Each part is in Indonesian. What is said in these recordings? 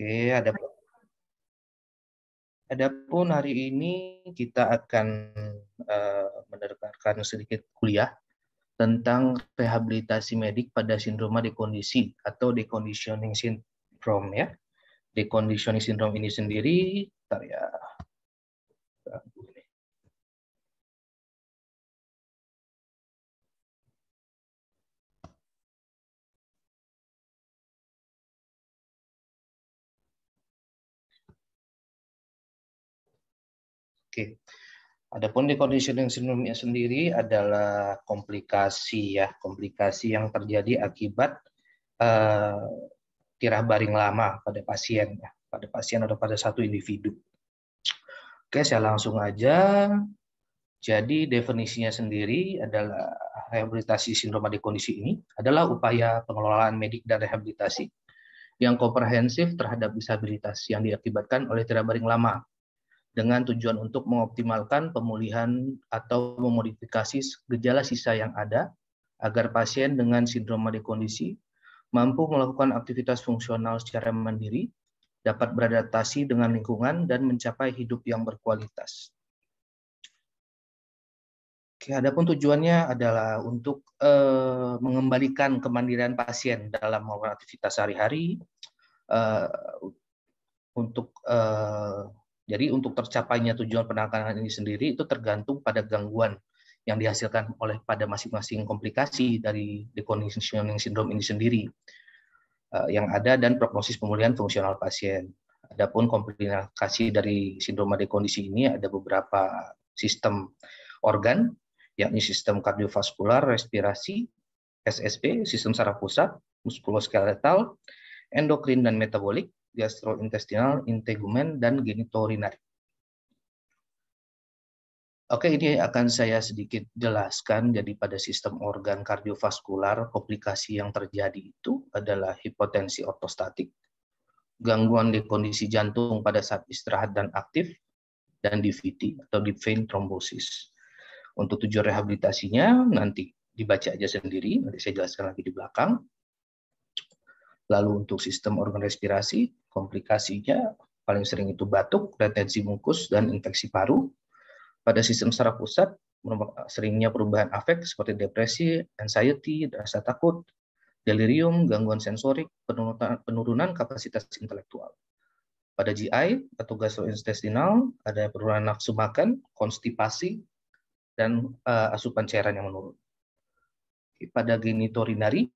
Oke, ada Adapun hari ini kita akan uh, mendengarkan sedikit kuliah tentang rehabilitasi medik pada sindroma dekondisi atau deconditioning syndrome ya. Deconditioning syndrome ini sendiri, tar ya. Oke. Adapun deconditioning syndrome sendiri adalah komplikasi ya, komplikasi yang terjadi akibat eh, tirah baring lama pada pasien ya, pada pasien atau pada satu individu. Oke, saya langsung aja. Jadi definisinya sendiri adalah rehabilitasi sindroma dekondisi ini adalah upaya pengelolaan medik dan rehabilitasi yang komprehensif terhadap disabilitas yang diakibatkan oleh tirah baring lama dengan tujuan untuk mengoptimalkan pemulihan atau memodifikasi gejala sisa yang ada agar pasien dengan sindroma dekondisi mampu melakukan aktivitas fungsional secara mandiri, dapat beradaptasi dengan lingkungan, dan mencapai hidup yang berkualitas. Oke, adapun tujuannya adalah untuk eh, mengembalikan kemandirian pasien dalam melakukan aktivitas sehari-hari, eh, untuk eh, jadi untuk tercapainya tujuan penanganan ini sendiri itu tergantung pada gangguan yang dihasilkan oleh pada masing-masing komplikasi dari deconditioning syndrome ini sendiri eh, yang ada dan prognosis pemulihan fungsional pasien. Adapun komplikasi dari sindroma dekondisi ini ada beberapa sistem organ, yakni sistem kardiovaskular, respirasi, SSP, sistem saraf pusat, muskuloskeletal, endokrin dan metabolik, gastrointestinal, integumen, dan genitourinary. Oke, ini akan saya sedikit jelaskan. Jadi pada sistem organ kardiovaskular, komplikasi yang terjadi itu adalah hipotensi ortostatik, gangguan di kondisi jantung pada saat istirahat dan aktif, dan DVT atau deep vein thrombosis. Untuk tujuan rehabilitasinya nanti dibaca aja sendiri, nanti saya jelaskan lagi di belakang. Lalu untuk sistem organ respirasi, komplikasinya paling sering itu batuk, retensi mukus, dan infeksi paru. Pada sistem saraf pusat, seringnya perubahan afek seperti depresi, anxiety, rasa takut, delirium, gangguan sensorik, penurunan, kapasitas intelektual. Pada GI atau gastrointestinal, ada penurunan nafsu makan, konstipasi, dan eh, asupan cairan yang menurun. Pada genitorinari,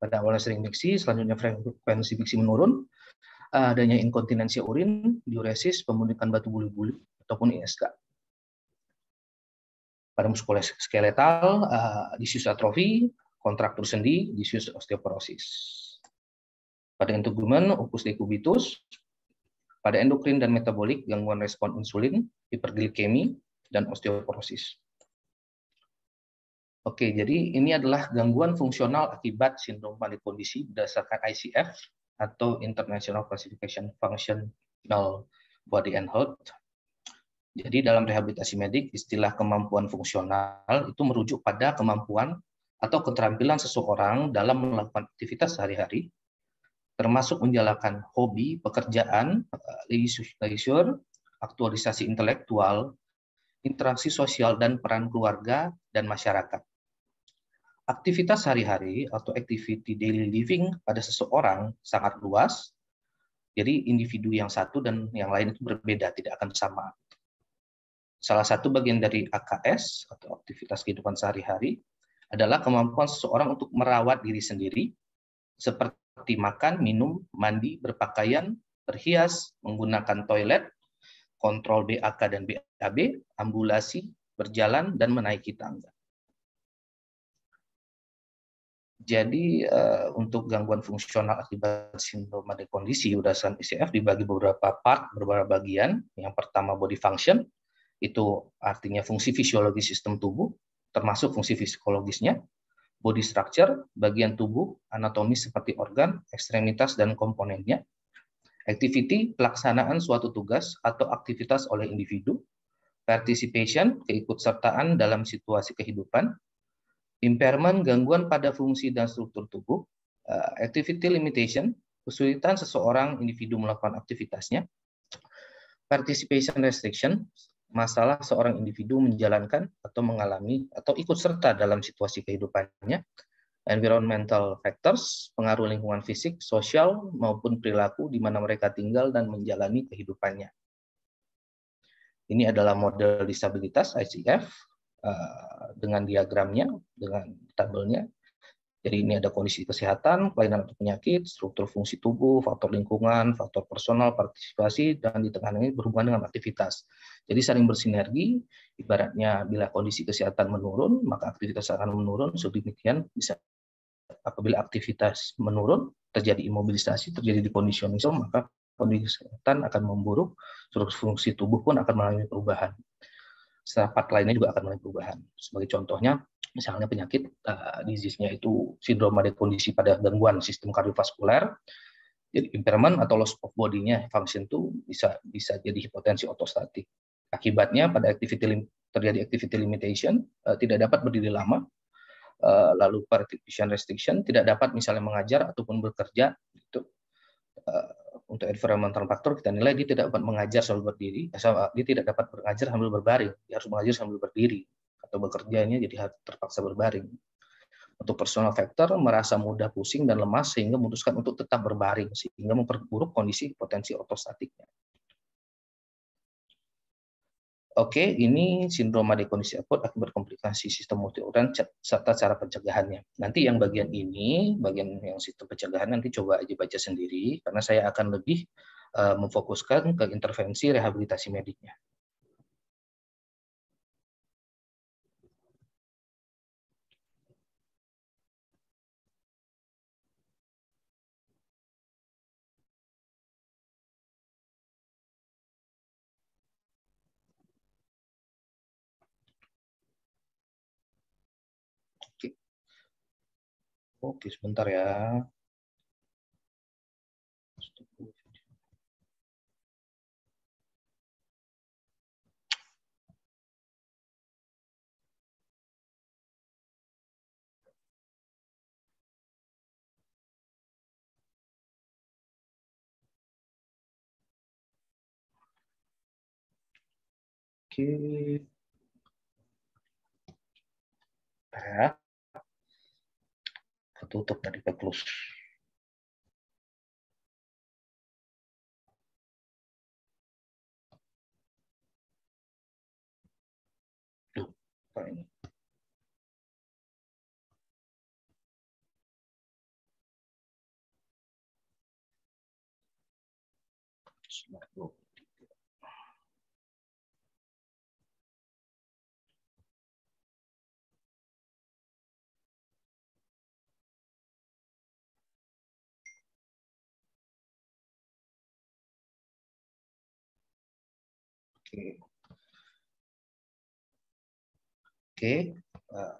pada awalnya sering biksi, selanjutnya frekuensi biksi menurun, eh, adanya inkontinensi urin, diuresis, pembentukan batu buli-buli ataupun ISK. Pada muskuloskeletal, eh, disius atrofi, kontraktur sendi, disius osteoporosis. Pada integumen, opus decubitus, pada endokrin dan metabolik, gangguan respon insulin, hiperglikemi, dan osteoporosis. Oke, jadi ini adalah gangguan fungsional akibat sindrom panik kondisi berdasarkan ICF atau International Classification Functional Body and Health. Jadi dalam rehabilitasi medik, istilah kemampuan fungsional itu merujuk pada kemampuan atau keterampilan seseorang dalam melakukan aktivitas sehari-hari, termasuk menjalankan hobi, pekerjaan, eh, leisure, aktualisasi intelektual, interaksi sosial dan peran keluarga dan masyarakat aktivitas sehari-hari atau activity daily living pada seseorang sangat luas. Jadi individu yang satu dan yang lain itu berbeda, tidak akan sama. Salah satu bagian dari AKS atau aktivitas kehidupan sehari-hari adalah kemampuan seseorang untuk merawat diri sendiri seperti makan, minum, mandi, berpakaian, berhias, menggunakan toilet, kontrol BAK dan BAB, ambulasi, berjalan, dan menaiki tangga. Jadi uh, untuk gangguan fungsional akibat sindroma kondisi UDASAN ICF e dibagi beberapa part, beberapa bagian. Yang pertama body function, itu artinya fungsi fisiologi sistem tubuh, termasuk fungsi psikologisnya. Body structure, bagian tubuh, anatomi seperti organ, ekstremitas, dan komponennya. Activity, pelaksanaan suatu tugas atau aktivitas oleh individu. Participation, keikutsertaan dalam situasi kehidupan, impairment gangguan pada fungsi dan struktur tubuh, eh, activity limitation, kesulitan seseorang individu melakukan aktivitasnya, participation restriction, masalah seorang individu menjalankan atau mengalami atau ikut serta dalam situasi kehidupannya, environmental factors, pengaruh lingkungan fisik, sosial, maupun perilaku di mana mereka tinggal dan menjalani kehidupannya. Ini adalah model disabilitas ICF Eh, dengan diagramnya, dengan tabelnya. Jadi ini ada kondisi kesehatan, kelainan atau penyakit, struktur fungsi tubuh, faktor lingkungan, faktor personal, partisipasi, dan di tengah ini berhubungan dengan aktivitas. Jadi saling bersinergi, ibaratnya bila kondisi kesehatan menurun, maka aktivitas akan menurun, sedemikian bisa apabila aktivitas menurun, terjadi imobilisasi, terjadi dekondisionisme, maka kondisi kesehatan akan memburuk, struktur fungsi tubuh pun akan mengalami perubahan sifat lainnya juga akan mengalami perubahan. Sebagai contohnya, misalnya penyakit uh, disease-nya itu sindrom sindroma kondisi pada gangguan sistem kardiovaskuler, jadi impairment atau loss of body-nya function itu bisa bisa jadi hipotensi otostatik. Akibatnya pada activity terjadi activity limitation, uh, tidak dapat berdiri lama, uh, lalu partition restriction, tidak dapat misalnya mengajar ataupun bekerja, itu uh, untuk environmental factor kita nilai dia tidak dapat mengajar sambil berdiri, eh, dia tidak dapat mengajar sambil berbaring, dia harus mengajar sambil berdiri atau bekerjanya jadi terpaksa berbaring. Untuk personal factor merasa mudah pusing dan lemas sehingga memutuskan untuk tetap berbaring sehingga memperburuk kondisi potensi otostatiknya. Oke, ini sindroma dekondisi akut akibat komplikasi sistem multiorgan serta cara pencegahannya. Nanti yang bagian ini, bagian yang sistem pencegahan nanti coba aja baca sendiri karena saya akan lebih eh, memfokuskan ke intervensi rehabilitasi mediknya. Oke, sebentar ya. Oke. Ya tertutup dan keklus. Nah, ini. Oke. Eh,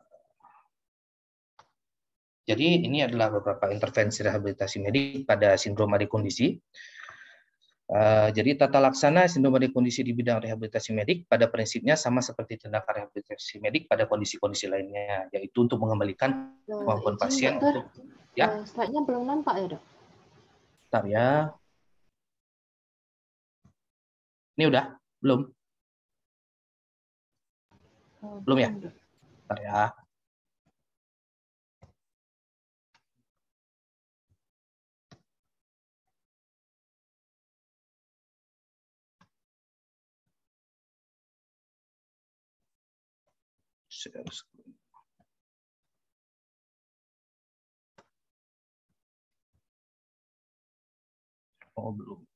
jadi ini adalah beberapa intervensi rehabilitasi medik pada sindrom rekondisi. Uh, eh, jadi tata laksana sindrom kondisi di bidang rehabilitasi medik pada prinsipnya sama seperti tindakan rehabilitasi medik pada kondisi-kondisi lainnya, yaitu untuk mengembalikan ya, kemampuan pasien dokter, untuk ya. Eh, Slide-nya belum nampak ya dok. Bentar ya. Ini udah. Belum? Hmm. Belum ya? Bentar ya. share screen. Oh, belum.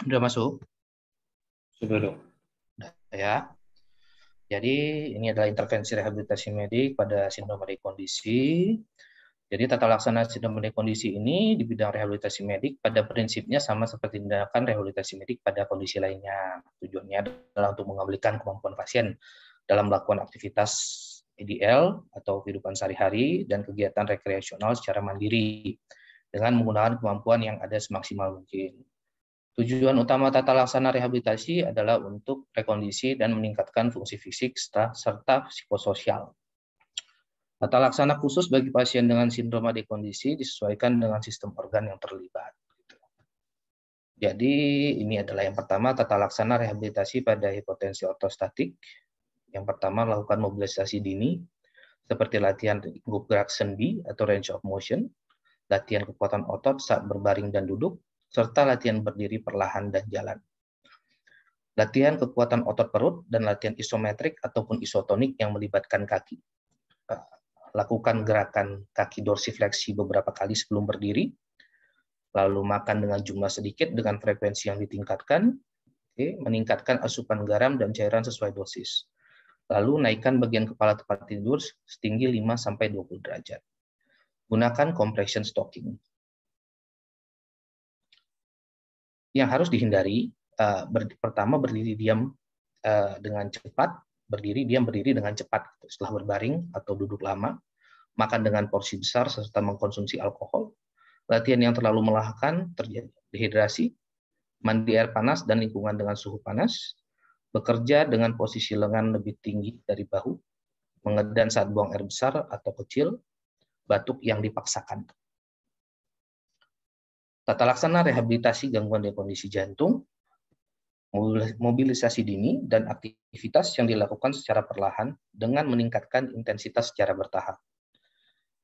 Sudah masuk? Sudah dong. Ya. Jadi ini adalah intervensi rehabilitasi medik pada sindrom kondisi. Jadi tata laksana sindrom kondisi ini di bidang rehabilitasi medik pada prinsipnya sama seperti tindakan rehabilitasi medik pada kondisi lainnya. Tujuannya adalah untuk mengembalikan kemampuan pasien dalam melakukan aktivitas EDL atau kehidupan sehari-hari dan kegiatan rekreasional secara mandiri dengan menggunakan kemampuan yang ada semaksimal mungkin. Tujuan utama tata laksana rehabilitasi adalah untuk rekondisi dan meningkatkan fungsi fisik serta psikososial. Tata laksana khusus bagi pasien dengan sindroma dekondisi disesuaikan dengan sistem organ yang terlibat. Gitu. Jadi ini adalah yang pertama tata laksana rehabilitasi pada hipotensi ortostatik. Yang pertama lakukan mobilisasi dini seperti latihan gerak sendi atau range of motion, latihan kekuatan otot saat berbaring dan duduk, serta latihan berdiri perlahan dan jalan. Latihan kekuatan otot perut dan latihan isometrik ataupun isotonik yang melibatkan kaki. Eh, lakukan gerakan kaki dorsifleksi beberapa kali sebelum berdiri, lalu makan dengan jumlah sedikit dengan frekuensi yang ditingkatkan, Oke, meningkatkan asupan garam dan cairan sesuai dosis. Lalu naikkan bagian kepala tempat tidur setinggi 5-20 derajat. Gunakan compression stocking yang harus dihindari eh, ber, pertama berdiri diam eh, dengan cepat, berdiri diam berdiri dengan cepat setelah berbaring atau duduk lama, makan dengan porsi besar serta mengkonsumsi alkohol, latihan yang terlalu melahkan terjadi dehidrasi, mandi air panas dan lingkungan dengan suhu panas, bekerja dengan posisi lengan lebih tinggi dari bahu, mengedan saat buang air besar atau kecil, batuk yang dipaksakan tata laksana rehabilitasi gangguan dari kondisi jantung, mobilisasi dini, dan aktivitas yang dilakukan secara perlahan dengan meningkatkan intensitas secara bertahap.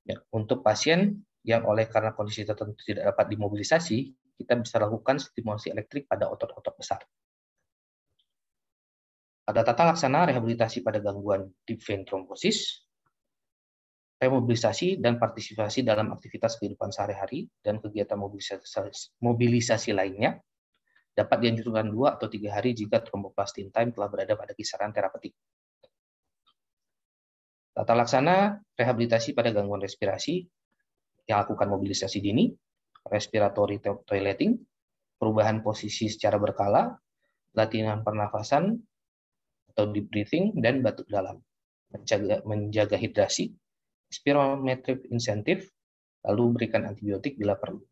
Ya, untuk pasien yang oleh karena kondisi tertentu tidak dapat dimobilisasi, kita bisa lakukan stimulasi elektrik pada otot-otot besar. Ada tata laksana rehabilitasi pada gangguan deep vein trombosis, saya dan partisipasi dalam aktivitas kehidupan sehari-hari dan kegiatan mobilisasi, mobilisasi lainnya dapat dianjurkan dua atau tiga hari jika tromboplastin time telah berada pada kisaran terapeutik. Tata laksana rehabilitasi pada gangguan respirasi yang lakukan mobilisasi dini, respiratory toileting, perubahan posisi secara berkala, latihan pernafasan atau deep breathing, dan batuk dalam, menjaga, menjaga hidrasi, spirometrik insentif, lalu berikan antibiotik bila perlu.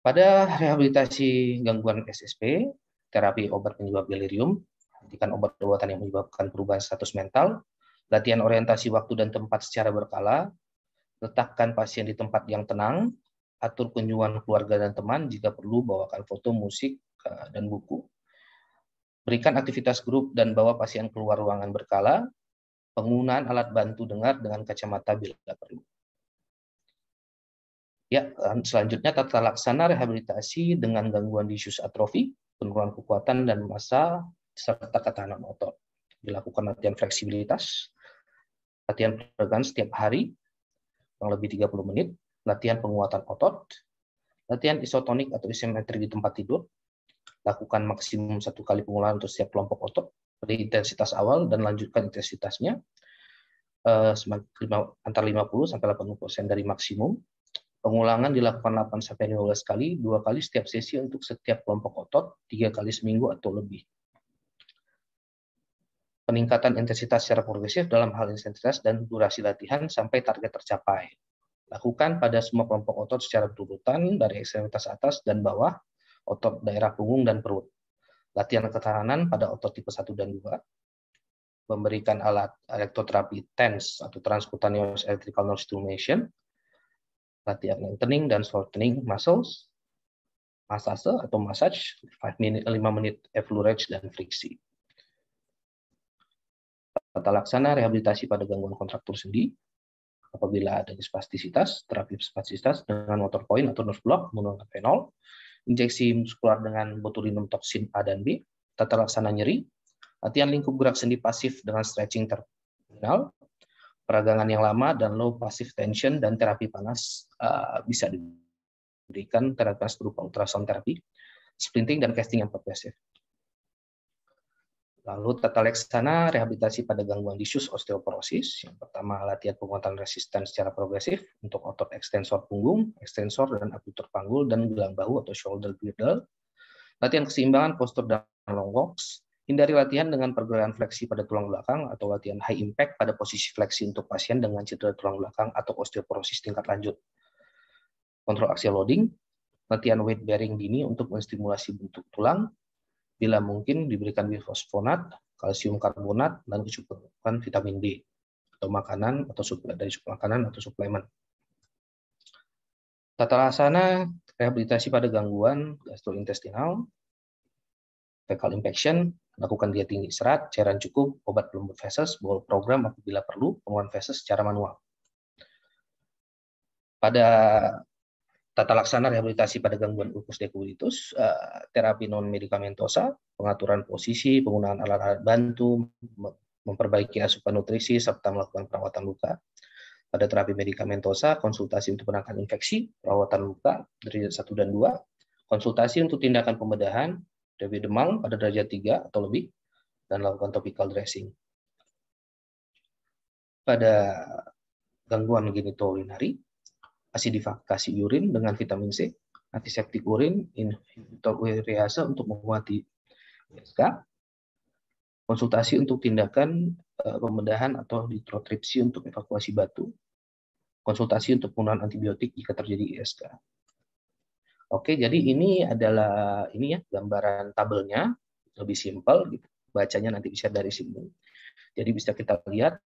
Pada rehabilitasi gangguan SSP, terapi obat penyebab delirium, hentikan obat-obatan yang menyebabkan perubahan status mental, latihan orientasi waktu dan tempat secara berkala, letakkan pasien di tempat yang tenang, atur kunjungan keluarga dan teman, jika perlu bawakan foto, musik, eh, dan buku. Berikan aktivitas grup dan bawa pasien keluar ruangan berkala, penggunaan alat bantu dengar dengan kacamata bila perlu. Ya, eh, selanjutnya tata laksana rehabilitasi dengan gangguan disus atrofi, penurunan kekuatan dan massa serta ketahanan otot. Dilakukan latihan fleksibilitas, latihan peregangan setiap hari kurang lebih 30 menit, latihan penguatan otot, latihan isotonik atau isometri di tempat tidur, lakukan maksimum satu kali pengulangan untuk setiap kelompok otot, dari intensitas awal dan lanjutkan intensitasnya uh, antara 50 sampai 80% dari maksimum. Pengulangan dilakukan 8 sampai 15 kali, dua kali setiap sesi untuk setiap kelompok otot, tiga kali seminggu atau lebih. Peningkatan intensitas secara progresif dalam hal intensitas dan durasi latihan sampai target tercapai. Lakukan pada semua kelompok otot secara berurutan dari ekstremitas atas dan bawah, otot daerah punggung dan perut latihan ketahanan pada otot tipe 1 dan 2, memberikan alat elektroterapi TENS atau transcutaneous electrical nerve stimulation, latihan lengthening dan shortening muscles, massase atau massage, 5 menit, 5 menit effleurage dan friksi. Tata laksana rehabilitasi pada gangguan kontraktur sendi, apabila ada spastisitas, terapi spastisitas dengan water point atau nerve block, fenol, injeksi muskular dengan botulinum toksin A dan B, tata laksana nyeri, latihan lingkup gerak sendi pasif dengan stretching terminal, peragangan yang lama dan low passive tension dan terapi panas uh, bisa diberikan terapi panas berupa ultrasound terapi, splinting dan casting yang progresif. Lalu tata laksana rehabilitasi pada gangguan disus osteoporosis. Yang pertama latihan penguatan resisten secara progresif untuk otot ekstensor punggung, ekstensor dan abductor panggul dan gelang bahu atau shoulder girdle. Latihan keseimbangan postur dan long walks. Hindari latihan dengan pergerakan fleksi pada tulang belakang atau latihan high impact pada posisi fleksi untuk pasien dengan cedera tulang belakang atau osteoporosis tingkat lanjut. Kontrol axial loading, latihan weight bearing dini untuk menstimulasi bentuk tulang, bila mungkin diberikan bifosfonat, kalsium karbonat, dan kecukupan vitamin D atau makanan atau suplemen dari makanan atau suplemen. Tata laksana rehabilitasi pada gangguan gastrointestinal, fecal infection, lakukan diet tinggi serat, cairan cukup, obat pelembut feses, bowel program apabila perlu, pengeluaran feses secara manual. Pada tata laksana rehabilitasi pada gangguan ulkus dekubitus, eh, terapi non medikamentosa, pengaturan posisi, penggunaan alat-alat bantu, memperbaiki asupan nutrisi serta melakukan perawatan luka. Pada terapi medikamentosa, konsultasi untuk penanganan infeksi, perawatan luka derajat 1 dan 2, konsultasi untuk tindakan pembedahan, debi demam pada derajat 3 atau lebih, dan lakukan topical dressing. Pada gangguan genitourinary, asidifikasi urin dengan vitamin C, antiseptik urin, inhibitor urease untuk menguati ISK, konsultasi untuk tindakan eh, pembedahan atau ditrotripsi untuk evakuasi batu, konsultasi untuk penggunaan antibiotik jika terjadi ISK. Oke, jadi ini adalah ini ya gambaran tabelnya lebih simpel, gitu. bacanya nanti bisa dari sini. Jadi bisa kita lihat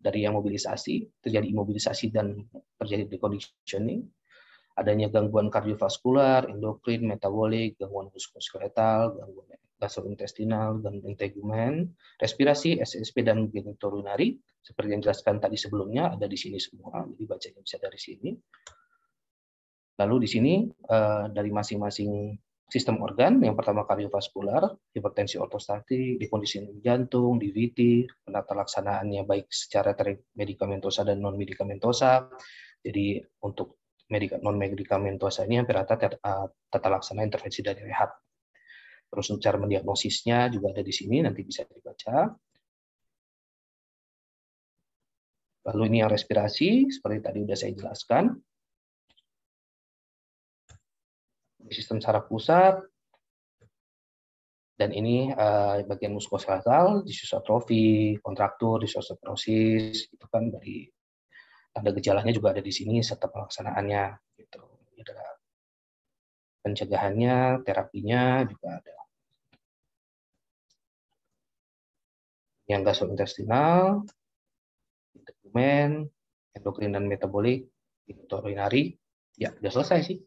dari yang mobilisasi, terjadi imobilisasi dan terjadi deconditioning, adanya gangguan kardiovaskular, endokrin, metabolik, gangguan muskuloskeletal, gangguan gastrointestinal, gangguan integumen, respirasi, SSP, dan genitourinary. Seperti yang dijelaskan tadi sebelumnya, ada di sini semua, jadi bacanya bisa dari sini. Lalu di sini eh, dari masing-masing sistem organ, yang pertama kardiovaskular, hipertensi ortostatik, di kondisi jantung, DVT, penata laksanaannya baik secara medikamentosa dan non medikamentosa. Jadi untuk medika, non medikamentosa ini hampir rata eh, tata laksana intervensi dari rehab. Terus cara mendiagnosisnya juga ada di sini, nanti bisa dibaca. Lalu ini yang respirasi, seperti tadi sudah saya jelaskan. sistem saraf pusat, dan ini uh, bagian muskosakral, trofi, kontraktur, disiosatrosis, itu kan dari tanda gejalanya juga ada di sini serta pelaksanaannya gitu. Ada pencegahannya, terapinya juga ada. Yang gastrointestinal, dokumen, endokrin dan metabolik, itu ya udah selesai sih.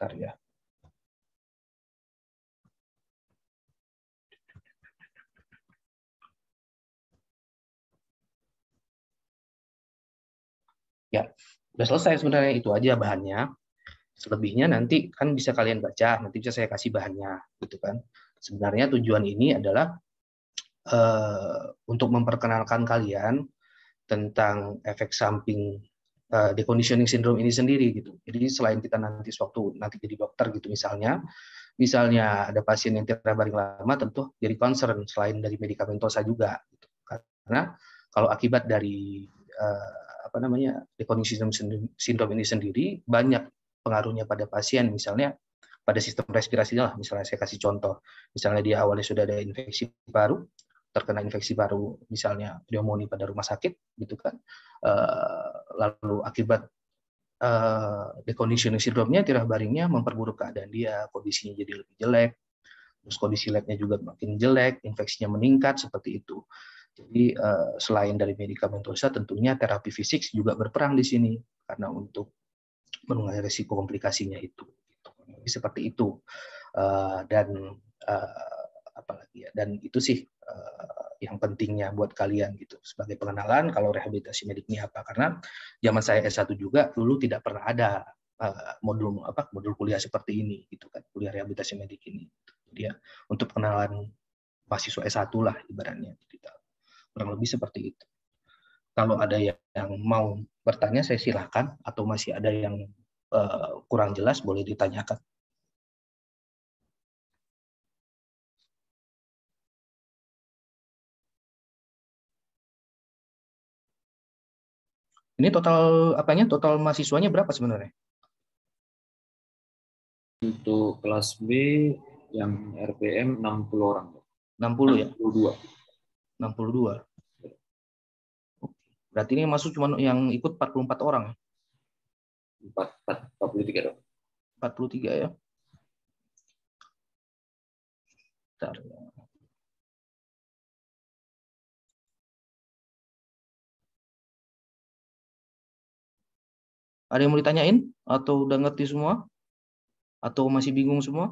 karya. Ya, sudah ya, selesai sebenarnya itu aja bahannya. Selebihnya nanti kan bisa kalian baca, nanti bisa saya kasih bahannya, gitu kan. Sebenarnya tujuan ini adalah uh, untuk memperkenalkan kalian tentang efek samping Eh, deconditioning syndrome ini sendiri gitu. Jadi selain kita nanti waktu nanti jadi dokter gitu misalnya, misalnya ada pasien yang baring lama tentu jadi concern selain dari medikamentosa juga gitu. Karena kalau akibat dari uh, apa namanya deconditioning syndrome ini sendiri banyak pengaruhnya pada pasien misalnya pada sistem respirasinya lah misalnya saya kasih contoh misalnya dia awalnya sudah ada infeksi paru terkena infeksi baru, misalnya pneumonia pada rumah sakit, gitu kan. Eh, lalu akibat eh, deconditioning sindromnya, tirah baringnya memperburuk keadaan dia, kondisinya jadi lebih jelek, terus kondisi labnya juga makin jelek, infeksinya meningkat, seperti itu. Jadi eh, selain dari medikamentosa, tentunya terapi fisik juga berperang di sini karena untuk mengurangi resiko komplikasinya itu. Gitu. seperti itu dan apalagi ya dan itu sih eh, yang pentingnya buat kalian gitu sebagai pengenalan kalau rehabilitasi mediknya apa karena zaman saya S1 juga dulu tidak pernah ada eh, modul apa modul kuliah seperti ini gitu kan kuliah rehabilitasi medik ini dia ya. untuk pengenalan mahasiswa S1 lah ibaratnya gitu. kurang lebih seperti itu kalau ada yang mau bertanya saya silahkan atau masih ada yang eh, kurang jelas boleh ditanyakan Ini total apanya? Total mahasiswanya berapa sebenarnya? Untuk kelas B yang RPM 60 orang. 60 ya? 62. 62. Berarti ini masuk cuma yang ikut 44 orang. 4, 4, 43 dong. 43 ya. Bentar ya. Ada yang mau ditanyain? Atau udah ngerti semua? Atau masih bingung semua?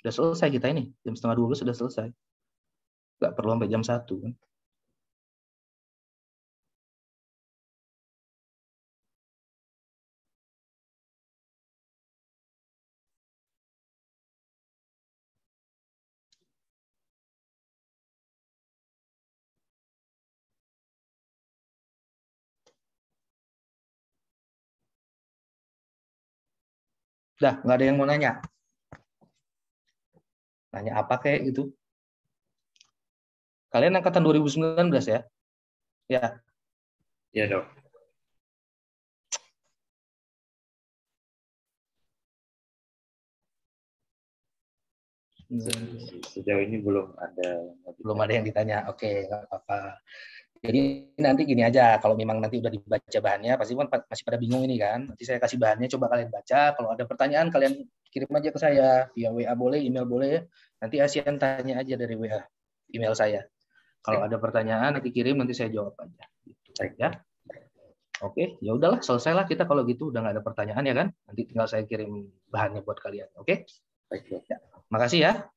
Sudah selesai kita ini. Jam setengah dua sudah selesai. Nggak perlu sampai jam satu. Kan? Dah, nggak ada yang mau nanya. Nanya apa kayak gitu? Kalian angkatan 2019 ya? Ya. Ya, Dok. Iya. sejauh ini belum ada belum ada yang ditanya oke nggak apa-apa jadi nanti gini aja, kalau memang nanti udah dibaca bahannya, pasti kan masih pada bingung ini kan. Nanti saya kasih bahannya, coba kalian baca. Kalau ada pertanyaan, kalian kirim aja ke saya. Via WA boleh, email boleh. Nanti Asian tanya aja dari WA, email saya. Kalau ada pertanyaan, nanti kirim, nanti saya jawab aja. Gitu ya. Oke, ya udahlah, selesailah kita kalau gitu udah nggak ada pertanyaan ya kan. Nanti tinggal saya kirim bahannya buat kalian. Oke? Baik, ya. Makasih ya.